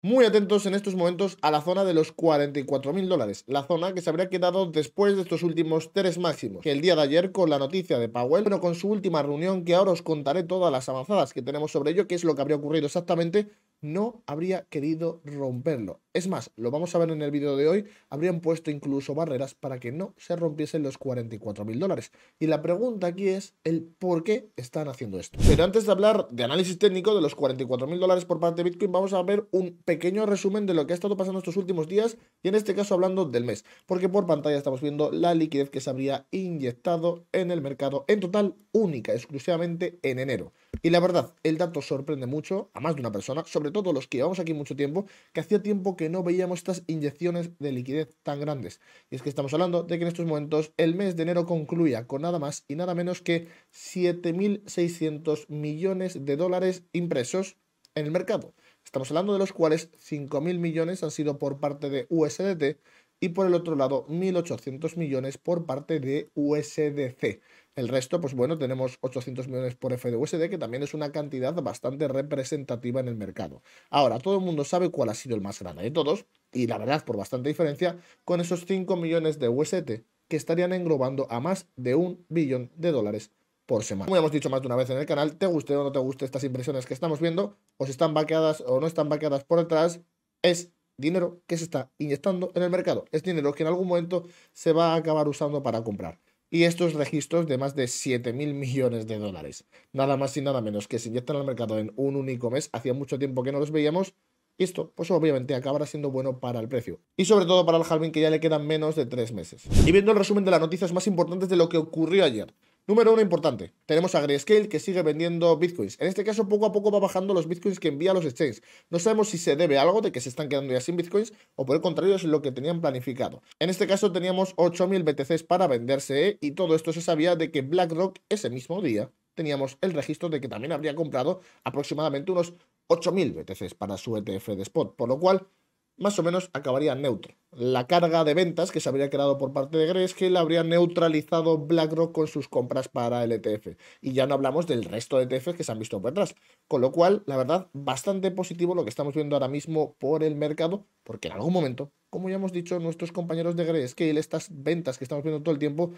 Muy atentos en estos momentos a la zona de los 44.000 dólares, la zona que se habría quedado después de estos últimos tres máximos, el día de ayer con la noticia de Powell, pero con su última reunión que ahora os contaré todas las avanzadas que tenemos sobre ello, que es lo que habría ocurrido exactamente no habría querido romperlo. Es más, lo vamos a ver en el vídeo de hoy, habrían puesto incluso barreras para que no se rompiesen los 44 mil dólares. Y la pregunta aquí es el por qué están haciendo esto. Pero antes de hablar de análisis técnico de los 44 mil dólares por parte de Bitcoin, vamos a ver un pequeño resumen de lo que ha estado pasando estos últimos días y en este caso hablando del mes, porque por pantalla estamos viendo la liquidez que se habría inyectado en el mercado en total única, exclusivamente en enero. Y la verdad, el dato sorprende mucho a más de una persona, sobre todo los que llevamos aquí mucho tiempo, que hacía tiempo que no veíamos estas inyecciones de liquidez tan grandes. Y es que estamos hablando de que en estos momentos el mes de enero concluía con nada más y nada menos que 7.600 millones de dólares impresos en el mercado. Estamos hablando de los cuales 5.000 millones han sido por parte de USDT y por el otro lado 1.800 millones por parte de USDC. El resto, pues bueno, tenemos 800 millones por FDUSD, que también es una cantidad bastante representativa en el mercado. Ahora, todo el mundo sabe cuál ha sido el más grande de todos, y la verdad, por bastante diferencia, con esos 5 millones de USDT que estarían englobando a más de un billón de dólares por semana. Como hemos dicho más de una vez en el canal, te guste o no te guste estas impresiones que estamos viendo, o si están vaqueadas o no están vaqueadas por detrás, es dinero que se está inyectando en el mercado. Es dinero que en algún momento se va a acabar usando para comprar. Y estos registros de más de 7 mil millones de dólares, nada más y nada menos, que se inyectan al mercado en un único mes, hacía mucho tiempo que no los veíamos, y esto, pues obviamente, acabará siendo bueno para el precio. Y sobre todo para el halving, que ya le quedan menos de tres meses. Y viendo el resumen de las noticias más importantes de lo que ocurrió ayer. Número uno importante, tenemos a Grayscale que sigue vendiendo bitcoins. En este caso, poco a poco va bajando los bitcoins que envía a los exchanges. No sabemos si se debe algo de que se están quedando ya sin bitcoins o por el contrario es lo que tenían planificado. En este caso teníamos 8.000 BTCs para venderse y todo esto se sabía de que BlackRock ese mismo día teníamos el registro de que también habría comprado aproximadamente unos 8.000 BTCs para su ETF de spot, por lo cual más o menos acabaría neutro. La carga de ventas que se habría creado por parte de la habría neutralizado BlackRock con sus compras para el ETF. Y ya no hablamos del resto de ETFs que se han visto por detrás. Con lo cual, la verdad, bastante positivo lo que estamos viendo ahora mismo por el mercado, porque en algún momento, como ya hemos dicho, nuestros compañeros de Grayscale, estas ventas que estamos viendo todo el tiempo,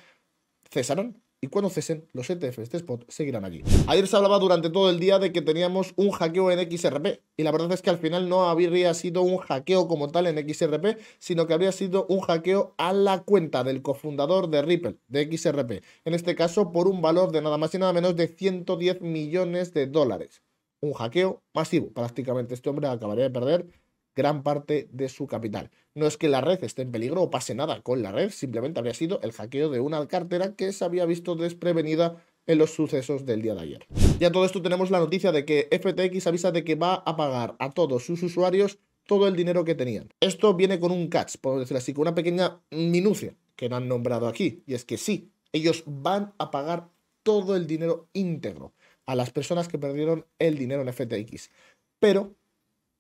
cesaron y cuando cesen, los ETFs de este spot seguirán aquí. Ayer se hablaba durante todo el día de que teníamos un hackeo en XRP, y la verdad es que al final no habría sido un hackeo como tal en XRP, sino que habría sido un hackeo a la cuenta del cofundador de Ripple, de XRP, en este caso por un valor de nada más y nada menos de 110 millones de dólares. Un hackeo masivo, prácticamente este hombre acabaría de perder gran parte de su capital. No es que la red esté en peligro o pase nada con la red, simplemente habría sido el hackeo de una cartera que se había visto desprevenida en los sucesos del día de ayer. Ya todo esto tenemos la noticia de que FTX avisa de que va a pagar a todos sus usuarios todo el dinero que tenían. Esto viene con un catch, por decir así, con una pequeña minucia que no han nombrado aquí, y es que sí, ellos van a pagar todo el dinero íntegro a las personas que perdieron el dinero en FTX. Pero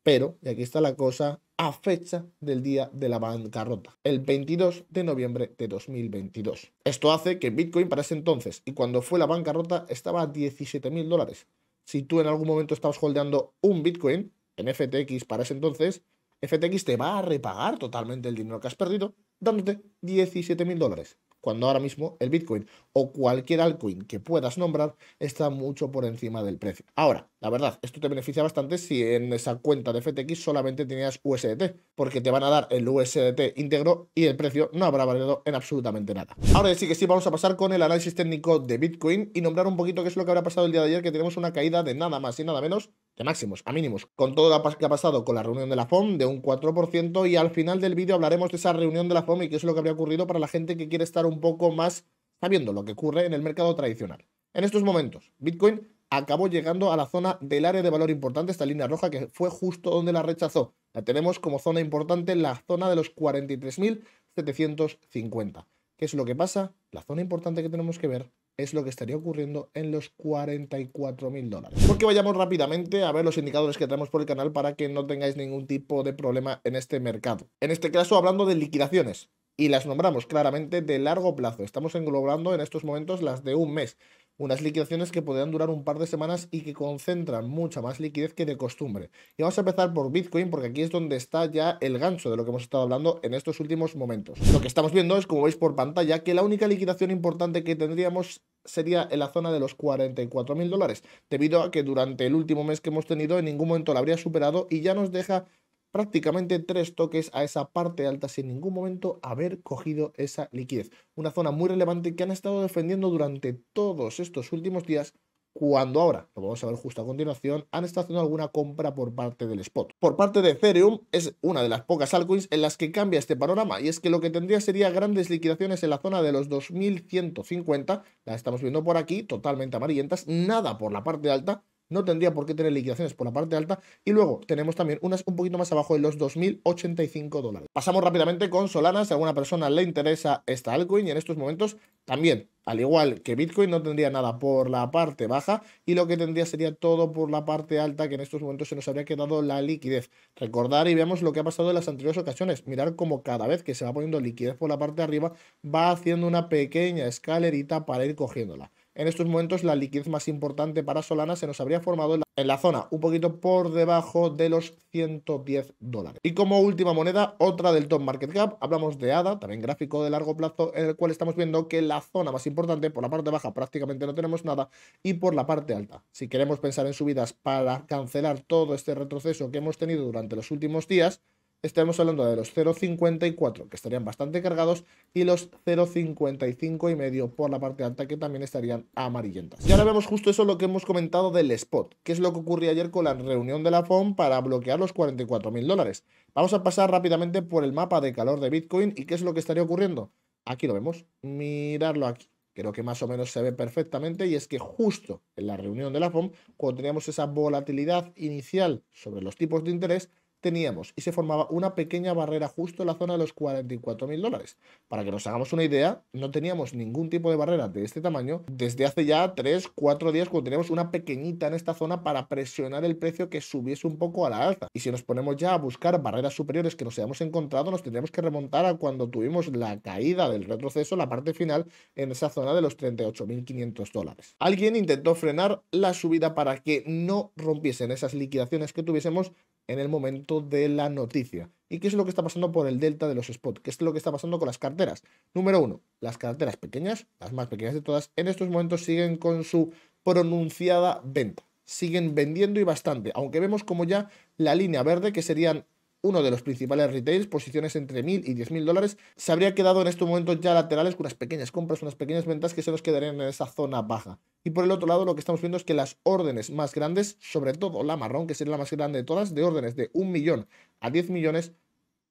pero, y aquí está la cosa, a fecha del día de la bancarrota, el 22 de noviembre de 2022. Esto hace que Bitcoin para ese entonces y cuando fue la bancarrota estaba a 17 mil dólares. Si tú en algún momento estabas holdeando un Bitcoin en FTX para ese entonces, FTX te va a repagar totalmente el dinero que has perdido dándote 17 mil dólares cuando ahora mismo el Bitcoin o cualquier altcoin que puedas nombrar está mucho por encima del precio. Ahora, la verdad, esto te beneficia bastante si en esa cuenta de FTX solamente tenías USDT, porque te van a dar el USDT íntegro y el precio no habrá variado en absolutamente nada. Ahora sí que sí, vamos a pasar con el análisis técnico de Bitcoin y nombrar un poquito qué es lo que habrá pasado el día de ayer, que tenemos una caída de nada más y nada menos de máximos a mínimos, con todo lo que ha pasado con la reunión de la FOM de un 4% y al final del vídeo hablaremos de esa reunión de la FOM y qué es lo que habría ocurrido para la gente que quiere estar un poco más sabiendo lo que ocurre en el mercado tradicional. En estos momentos, Bitcoin acabó llegando a la zona del área de valor importante, esta línea roja que fue justo donde la rechazó. La tenemos como zona importante en la zona de los 43.750. ¿Qué es lo que pasa? La zona importante que tenemos que ver es lo que estaría ocurriendo en los 44 mil dólares. Porque vayamos rápidamente a ver los indicadores que tenemos por el canal para que no tengáis ningún tipo de problema en este mercado. En este caso, hablando de liquidaciones, y las nombramos claramente de largo plazo. Estamos englobando en estos momentos las de un mes, unas liquidaciones que podrían durar un par de semanas y que concentran mucha más liquidez que de costumbre. Y vamos a empezar por Bitcoin porque aquí es donde está ya el gancho de lo que hemos estado hablando en estos últimos momentos. Lo que estamos viendo es, como veis por pantalla, que la única liquidación importante que tendríamos sería en la zona de los 44.000 mil dólares, debido a que durante el último mes que hemos tenido en ningún momento la habría superado y ya nos deja prácticamente tres toques a esa parte alta sin ningún momento haber cogido esa liquidez. Una zona muy relevante que han estado defendiendo durante todos estos últimos días cuando ahora, lo vamos a ver justo a continuación, han estado haciendo alguna compra por parte del spot. Por parte de Ethereum, es una de las pocas altcoins en las que cambia este panorama, y es que lo que tendría sería grandes liquidaciones en la zona de los 2150, la estamos viendo por aquí, totalmente amarillentas, nada por la parte alta, no tendría por qué tener liquidaciones por la parte alta. Y luego tenemos también unas un poquito más abajo de los 2.085 dólares. Pasamos rápidamente con Solana, si a alguna persona le interesa esta altcoin y en estos momentos también, al igual que Bitcoin, no tendría nada por la parte baja y lo que tendría sería todo por la parte alta que en estos momentos se nos habría quedado la liquidez. Recordar y veamos lo que ha pasado en las anteriores ocasiones. Mirar cómo cada vez que se va poniendo liquidez por la parte de arriba va haciendo una pequeña escalerita para ir cogiéndola en estos momentos la liquidez más importante para Solana se nos habría formado en la, zona, un poquito por debajo de los 110 dólares. Y como última moneda, otra del top market cap, hablamos de ADA, también gráfico de largo plazo, en el cual estamos viendo que la zona más importante, por la parte baja prácticamente no tenemos nada, y por la parte alta. Si queremos pensar en subidas para cancelar todo este retroceso que hemos tenido durante los últimos días, Estamos hablando de los 0,54 que estarían bastante cargados y los 0,55 y medio por la parte alta que también estarían amarillentas. Y ahora vemos justo eso lo que hemos comentado del spot, ¿Qué es lo que ocurrió ayer con la reunión de la FOM para bloquear los 44 mil dólares. Vamos a pasar rápidamente por el mapa de calor de Bitcoin y qué es lo que estaría ocurriendo. Aquí lo vemos, mirarlo aquí creo que más o menos se ve perfectamente, y es que justo en la reunión de la FOM, cuando teníamos esa volatilidad inicial sobre los tipos de interés, teníamos y se formaba una pequeña barrera justo en la zona de los 44 mil dólares. Para que nos hagamos una idea, no teníamos ningún tipo de barrera de este tamaño desde hace ya 3, 4 días cuando teníamos una pequeñita en esta zona para presionar el precio que subiese un poco a la alza. Y si nos ponemos ya a buscar barreras superiores que nos hayamos encontrado, nos tendríamos que remontar a cuando tuvimos la caída del retroceso, la parte final, en esa zona de los 38.500 dólares. Alguien intentó frenar la subida para que no rompiesen esas liquidaciones que tuviésemos en el momento de la noticia. ¿Y qué es lo que está pasando por el delta de los spots? ¿Qué es lo que está pasando con las carteras? Número uno, las carteras pequeñas, las más pequeñas de todas, en estos momentos siguen con su pronunciada venta. Siguen vendiendo y bastante, aunque vemos como ya la línea verde, que serían uno de los principales retails, posiciones entre 1.000 y 10.000 dólares, se habría quedado en estos momentos ya laterales con unas pequeñas compras, unas pequeñas ventas que se nos quedarían en esa zona baja. Y por el otro lado, lo que estamos viendo es que las órdenes más grandes, sobre todo la marrón, que sería la más grande de todas, de órdenes de 1 millón a 10 millones,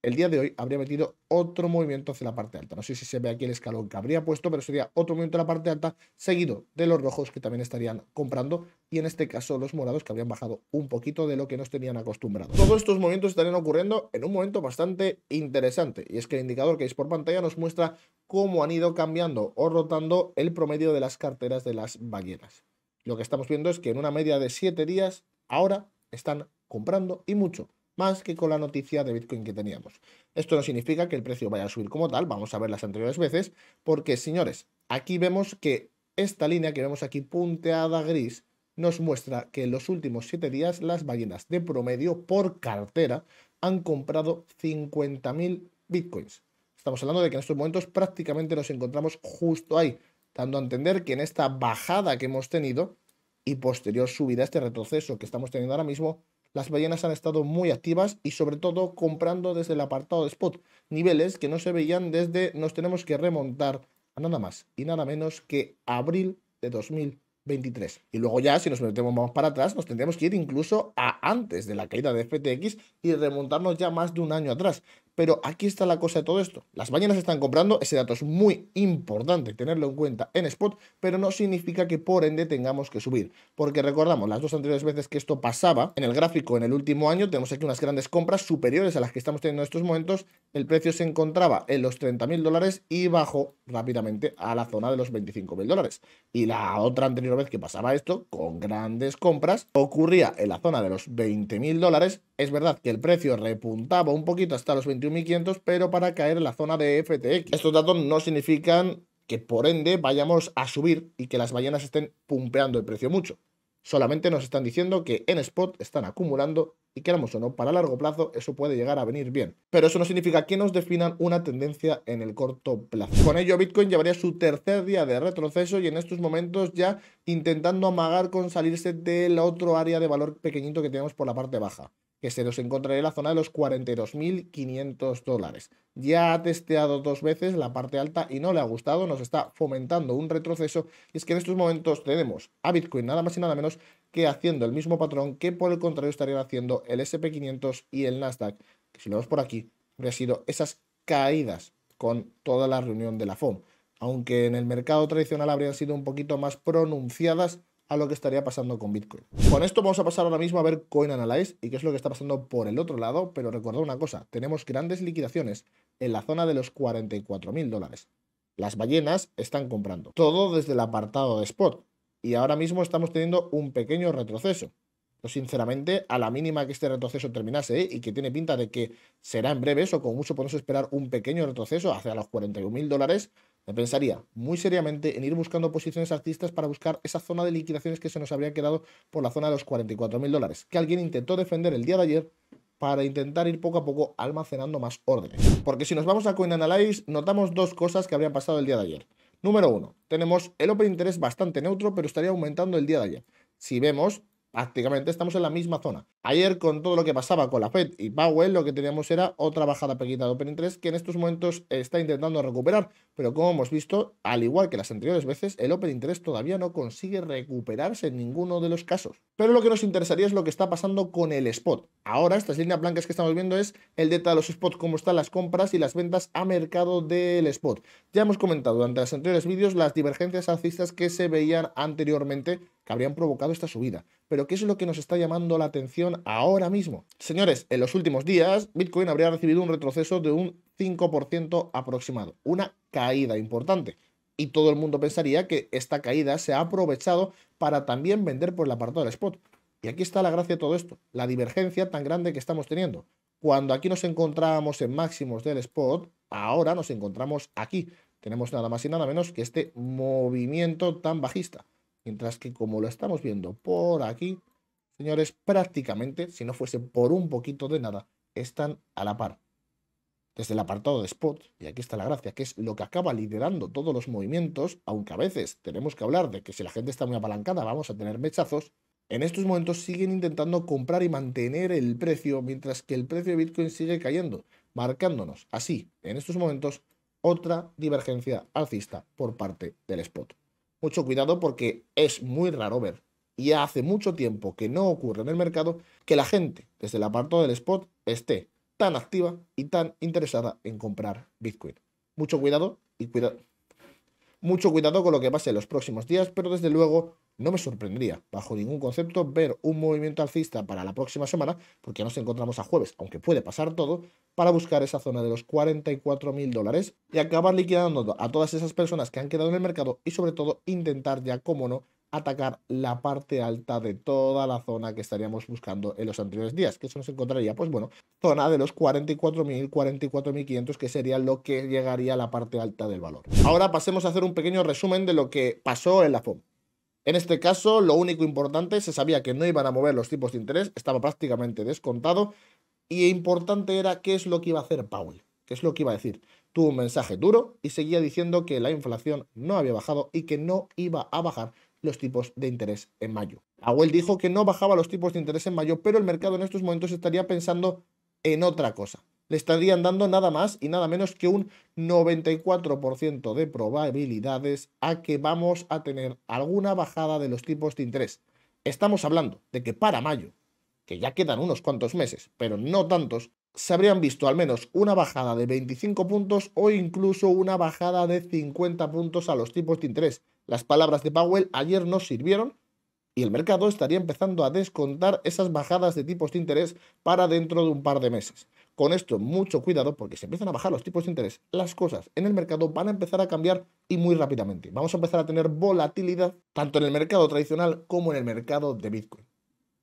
el día de hoy habría metido otro movimiento hacia la parte alta. No sé si se ve aquí el escalón que habría puesto, pero sería otro movimiento en la parte alta, seguido de los rojos que también estarían comprando y en este caso los morados que habrían bajado un poquito de lo que nos tenían acostumbrados. Todos estos movimientos estarían ocurriendo en un momento bastante interesante y es que el indicador que veis por pantalla nos muestra cómo han ido cambiando o rotando el promedio de las carteras de las ballenas. Lo que estamos viendo es que en una media de 7 días, ahora están comprando y mucho más que con la noticia de Bitcoin que teníamos. Esto no significa que el precio vaya a subir como tal, vamos a ver las anteriores veces, porque señores, aquí vemos que esta línea que vemos aquí punteada gris nos muestra que en los últimos 7 días las ballenas de promedio por cartera han comprado 50.000 bitcoins. Estamos hablando de que en estos momentos prácticamente nos encontramos justo ahí, dando a entender que en esta bajada que hemos tenido y posterior subida, este retroceso que estamos teniendo ahora mismo, las ballenas han estado muy activas y sobre todo comprando desde el apartado de spot, niveles que no se veían desde nos tenemos que remontar a nada más y nada menos que abril de 2023. Y luego ya, si nos metemos más para atrás, nos tendríamos que ir incluso a antes de la caída de FTX y remontarnos ya más de un año atrás. Pero aquí está la cosa de todo esto. Las ballenas están comprando, ese dato es muy importante tenerlo en cuenta en spot, pero no significa que por ende tengamos que subir. Porque recordamos, las dos anteriores veces que esto pasaba, en el gráfico en el último año tenemos aquí unas grandes compras superiores a las que estamos teniendo en estos momentos. El precio se encontraba en los 30.000 dólares y bajó rápidamente a la zona de los 25.000 dólares. Y la otra anterior vez que pasaba esto, con grandes compras, ocurría en la zona de los 20.000 dólares es verdad que el precio repuntaba un poquito hasta los 21.500, pero para caer en la zona de FTX. Estos datos no significan que por ende vayamos a subir y que las ballenas estén pumpeando el precio mucho. Solamente nos están diciendo que en spot están acumulando y queramos o no, para largo plazo eso puede llegar a venir bien. Pero eso no significa que nos definan una tendencia en el corto plazo. Con ello, Bitcoin llevaría su tercer día de retroceso y en estos momentos ya intentando amagar con salirse de la otro área de valor pequeñito que tenemos por la parte baja que se nos encontraría en la zona de los 42.500 dólares. Ya ha testeado dos veces la parte alta y no le ha gustado, nos está fomentando un retroceso. Y es que en estos momentos tenemos a Bitcoin nada más y nada menos que haciendo el mismo patrón que por el contrario estarían haciendo el SP500 y el Nasdaq, si lo vemos por aquí, habría sido esas caídas con toda la reunión de la FOM. Aunque en el mercado tradicional habrían sido un poquito más pronunciadas, a lo que estaría pasando con Bitcoin. Con esto vamos a pasar ahora mismo a ver Coin Analyze y qué es lo que está pasando por el otro lado, pero recordad una cosa, tenemos grandes liquidaciones en la zona de los 44 mil dólares. Las ballenas están comprando, todo desde el apartado de spot, y ahora mismo estamos teniendo un pequeño retroceso. sinceramente, a la mínima que este retroceso terminase y que tiene pinta de que será en breve, eso con mucho podemos esperar un pequeño retroceso hacia los 41 mil dólares, me pensaría muy seriamente en ir buscando posiciones artistas para buscar esa zona de liquidaciones que se nos habría quedado por la zona de los 44.000 dólares, que alguien intentó defender el día de ayer para intentar ir poco a poco almacenando más órdenes. Porque si nos vamos a Coin CoinAnalyze, notamos dos cosas que habrían pasado el día de ayer. Número uno, tenemos el Open Interest bastante neutro, pero estaría aumentando el día de ayer. Si vemos, prácticamente estamos en la misma zona. Ayer con todo lo que pasaba con la Fed y Powell, lo que teníamos era otra bajada pequeña de Open Interest que en estos momentos está intentando recuperar, pero como hemos visto, al igual que las anteriores veces, el Open Interest todavía no consigue recuperarse en ninguno de los casos. Pero lo que nos interesaría es lo que está pasando con el spot. Ahora, estas líneas blancas que estamos viendo es el detalle de los spots, cómo están las compras y las ventas a mercado del spot. Ya hemos comentado durante los anteriores vídeos las divergencias alcistas que se veían anteriormente que habrían provocado esta subida. Pero ¿qué es lo que nos está llamando la atención ahora mismo? Señores, en los últimos días, Bitcoin habría recibido un retroceso de un 5% aproximado. Una caída importante. Y todo el mundo pensaría que esta caída se ha aprovechado para también vender por el apartado del spot. Y aquí está la gracia de todo esto, la divergencia tan grande que estamos teniendo. Cuando aquí nos encontrábamos en máximos del spot, ahora nos encontramos aquí. Tenemos nada más y nada menos que este movimiento tan bajista. Mientras que como lo estamos viendo por aquí, señores, prácticamente, si no fuese por un poquito de nada, están a la par desde el apartado de spot, y aquí está la gracia, que es lo que acaba liderando todos los movimientos, aunque a veces tenemos que hablar de que si la gente está muy apalancada vamos a tener mechazos, en estos momentos siguen intentando comprar y mantener el precio, mientras que el precio de Bitcoin sigue cayendo, marcándonos así, en estos momentos, otra divergencia alcista por parte del spot. Mucho cuidado porque es muy raro ver, y hace mucho tiempo que no ocurre en el mercado, que la gente desde el apartado del spot esté tan activa y tan interesada en comprar Bitcoin. Mucho cuidado y cuidado. Mucho cuidado con lo que pase en los próximos días, pero desde luego no me sorprendería bajo ningún concepto ver un movimiento alcista para la próxima semana, porque nos encontramos a jueves, aunque puede pasar todo, para buscar esa zona de los 44 mil dólares y acabar liquidando a todas esas personas que han quedado en el mercado y sobre todo intentar ya, como no, atacar la parte alta de toda la zona que estaríamos buscando en los anteriores días, que eso nos encontraría, pues bueno, zona de los 44.000, 44.500, que sería lo que llegaría a la parte alta del valor. Ahora pasemos a hacer un pequeño resumen de lo que pasó en la FOM. En este caso, lo único importante, se sabía que no iban a mover los tipos de interés, estaba prácticamente descontado, y importante era qué es lo que iba a hacer Powell, qué es lo que iba a decir tuvo un mensaje duro y seguía diciendo que la inflación no había bajado y que no iba a bajar los tipos de interés en mayo. Powell dijo que no bajaba los tipos de interés en mayo, pero el mercado en estos momentos estaría pensando en otra cosa. Le estarían dando nada más y nada menos que un 94% de probabilidades a que vamos a tener alguna bajada de los tipos de interés. Estamos hablando de que para mayo, que ya quedan unos cuantos meses, pero no tantos, se habrían visto al menos una bajada de 25 puntos o incluso una bajada de 50 puntos a los tipos de interés. Las palabras de Powell ayer no sirvieron y el mercado estaría empezando a descontar esas bajadas de tipos de interés para dentro de un par de meses. Con esto, mucho cuidado porque si empiezan a bajar los tipos de interés, las cosas en el mercado van a empezar a cambiar y muy rápidamente. Vamos a empezar a tener volatilidad tanto en el mercado tradicional como en el mercado de Bitcoin.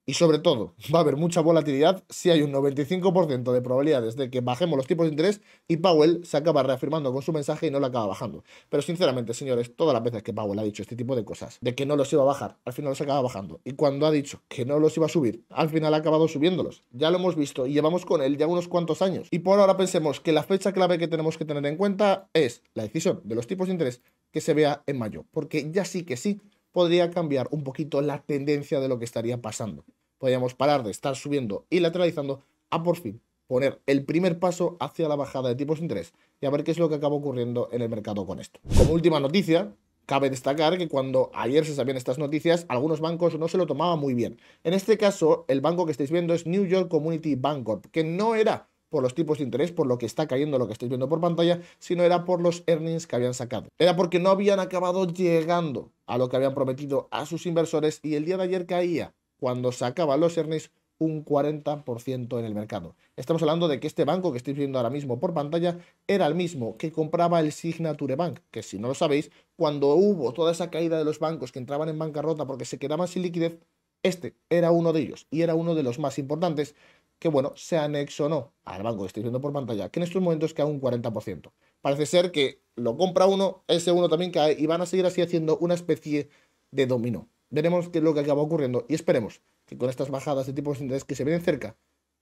Y sobre todo, va a haber mucha volatilidad si hay un 95% de probabilidades de que bajemos los tipos de interés y Powell se acaba reafirmando con su mensaje y no lo acaba bajando. Pero sinceramente, señores, todas las veces que Powell ha dicho este tipo de cosas, de que no los iba a bajar, al final los acaba bajando. Y cuando ha dicho que no los iba a subir, al final ha acabado subiéndolos. Ya lo hemos visto y llevamos con él ya unos cuantos años. Y por ahora pensemos que la fecha clave que tenemos que tener en cuenta es la decisión de los tipos de interés que se vea en mayo. Porque ya sí que sí podría cambiar un poquito la tendencia de lo que estaría pasando podíamos parar de estar subiendo y lateralizando a por fin poner el primer paso hacia la bajada de tipos de interés y a ver qué es lo que acaba ocurriendo en el mercado con esto. Como última noticia, cabe destacar que cuando ayer se sabían estas noticias, algunos bancos no se lo tomaban muy bien. En este caso, el banco que estáis viendo es New York Community Bank Corp que no era por los tipos de interés, por lo que está cayendo lo que estáis viendo por pantalla, sino era por los earnings que habían sacado. Era porque no habían acabado llegando a lo que habían prometido a sus inversores y el día de ayer caía cuando sacaban los earnings un 40% en el mercado. Estamos hablando de que este banco que estáis viendo ahora mismo por pantalla era el mismo que compraba el Signature Bank, que si no lo sabéis, cuando hubo toda esa caída de los bancos que entraban en bancarrota porque se quedaban sin liquidez, este era uno de ellos y era uno de los más importantes que, bueno, se anexionó al banco que estáis viendo por pantalla, que en estos momentos cae un 40%. Parece ser que lo compra uno, ese uno también cae y van a seguir así haciendo una especie de dominó veremos qué es lo que acaba ocurriendo y esperemos que con estas bajadas de tipos de interés que se vienen cerca,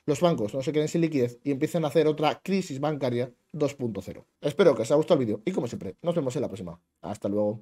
los bancos no se queden sin liquidez y empiecen a hacer otra crisis bancaria 2.0. Espero que os haya gustado el vídeo y como siempre, nos vemos en la próxima. Hasta luego.